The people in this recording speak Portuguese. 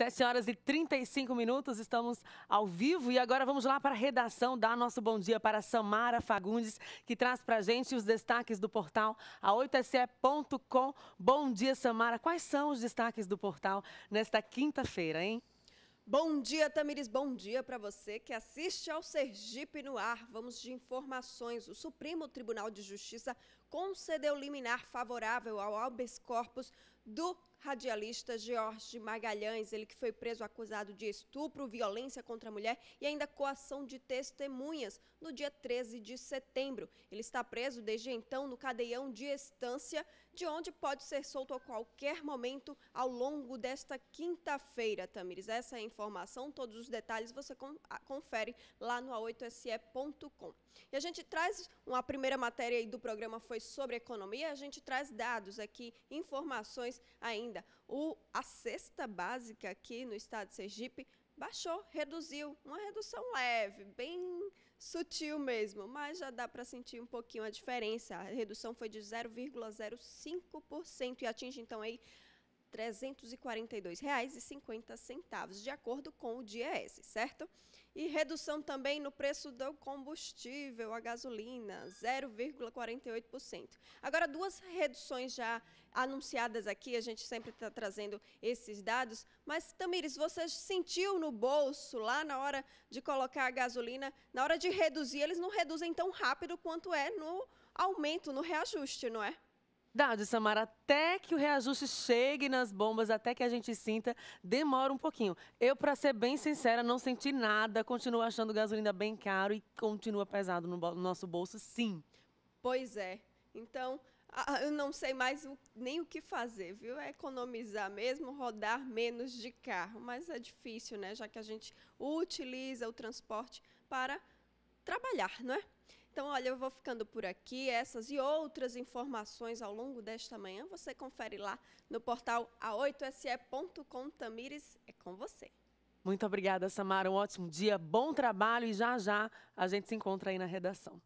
7 horas e 35 minutos, estamos ao vivo e agora vamos lá para a redação, dar nosso bom dia para Samara Fagundes, que traz para a gente os destaques do portal a8se.com. Bom dia, Samara. Quais são os destaques do portal nesta quinta-feira, hein? Bom dia, Tamires. Bom dia para você que assiste ao Sergipe no Ar. Vamos de informações. O Supremo Tribunal de Justiça concedeu liminar favorável ao habeas corpus do radialista Jorge Magalhães, ele que foi preso acusado de estupro, violência contra a mulher e ainda coação de testemunhas no dia 13 de setembro. Ele está preso desde então no cadeião de Estância, de onde pode ser solto a qualquer momento ao longo desta quinta-feira, Tamires. Essa é a informação, todos os detalhes você confere lá no a8se.com. E a gente traz uma primeira matéria aí do programa foi sobre economia, a gente traz dados aqui, informações ainda o, a cesta básica aqui no estado de Sergipe baixou, reduziu, uma redução leve, bem sutil mesmo, mas já dá para sentir um pouquinho a diferença. A redução foi de 0,05% e atinge então aí R$ 342,50, de acordo com o DIES, certo? E redução também no preço do combustível, a gasolina, 0,48%. Agora, duas reduções já anunciadas aqui, a gente sempre está trazendo esses dados, mas, Tamires, você sentiu no bolso, lá na hora de colocar a gasolina, na hora de reduzir, eles não reduzem tão rápido quanto é no aumento, no reajuste, não é? Dado Samara. Até que o reajuste chegue nas bombas, até que a gente sinta, demora um pouquinho. Eu, para ser bem sincera, não senti nada. Continuo achando gasolina bem caro e continua pesado no, no nosso bolso, sim. Pois é. Então, eu não sei mais o, nem o que fazer, viu? É economizar mesmo, rodar menos de carro. Mas é difícil, né? Já que a gente utiliza o transporte para trabalhar, não é? Então, olha, eu vou ficando por aqui. Essas e outras informações ao longo desta manhã você confere lá no portal a8se.com. Tamires, é com você. Muito obrigada, Samara. Um ótimo dia, bom trabalho e já já a gente se encontra aí na redação.